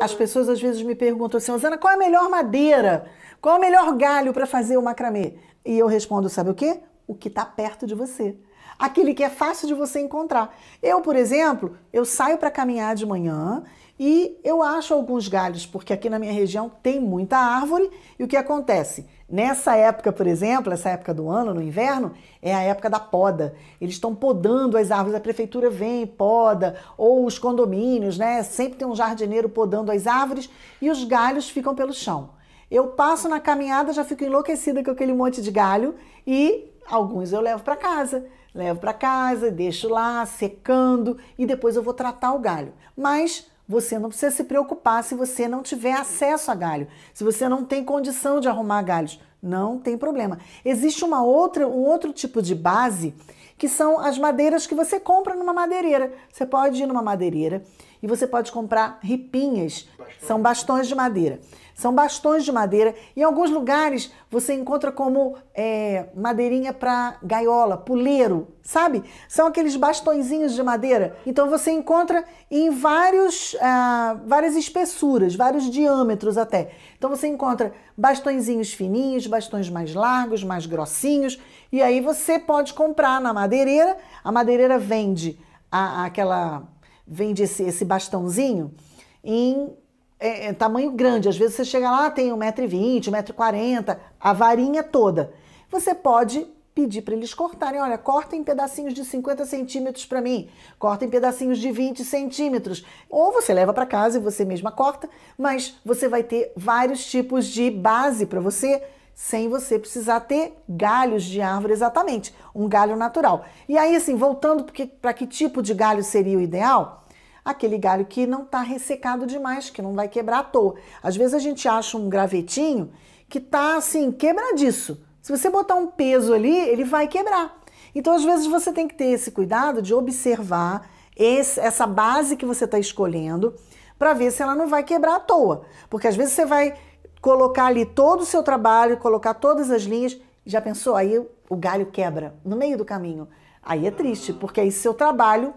As pessoas às vezes me perguntam assim, Rosana, qual é a melhor madeira? Qual é o melhor galho para fazer o macramê? E eu respondo, sabe o quê? O que está perto de você aquele que é fácil de você encontrar. Eu, por exemplo, eu saio para caminhar de manhã e eu acho alguns galhos, porque aqui na minha região tem muita árvore, e o que acontece? Nessa época, por exemplo, essa época do ano, no inverno, é a época da poda. Eles estão podando as árvores, a prefeitura vem, poda, ou os condomínios, né? Sempre tem um jardineiro podando as árvores e os galhos ficam pelo chão. Eu passo na caminhada, já fico enlouquecida com aquele monte de galho e Alguns eu levo para casa, levo para casa, deixo lá secando e depois eu vou tratar o galho. Mas você não precisa se preocupar se você não tiver acesso a galho, se você não tem condição de arrumar galhos não tem problema. Existe uma outra, um outro tipo de base que são as madeiras que você compra numa madeireira. Você pode ir numa madeireira e você pode comprar ripinhas, bastões. são bastões de madeira. São bastões de madeira. Em alguns lugares você encontra como é, madeirinha para gaiola, puleiro, sabe? São aqueles bastõezinhos de madeira. Então você encontra em vários, ah, várias espessuras, vários diâmetros até. Então você encontra bastõezinhos fininhos, aqueles bastões mais largos, mais grossinhos, e aí você pode comprar na madeireira. A madeireira vende a, aquela vende esse, esse bastãozinho em é, é tamanho grande. Às vezes você chega lá, tem 1,20m, 1,40m, a varinha toda. Você pode pedir para eles cortarem. Olha, corta em pedacinhos de 50 centímetros para mim, corta em pedacinhos de 20 centímetros. Ou você leva para casa e você mesma corta, mas você vai ter vários tipos de base para você sem você precisar ter galhos de árvore exatamente, um galho natural. E aí, assim, voltando para que tipo de galho seria o ideal? Aquele galho que não está ressecado demais, que não vai quebrar à toa. Às vezes a gente acha um gravetinho que está assim, quebradiço. Se você botar um peso ali, ele vai quebrar. Então, às vezes, você tem que ter esse cuidado de observar esse, essa base que você está escolhendo para ver se ela não vai quebrar à toa. Porque às vezes você vai colocar ali todo o seu trabalho, colocar todas as linhas, já pensou? Aí o galho quebra no meio do caminho. Aí é triste, porque aí seu trabalho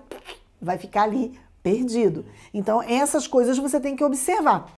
vai ficar ali perdido. Então, essas coisas você tem que observar.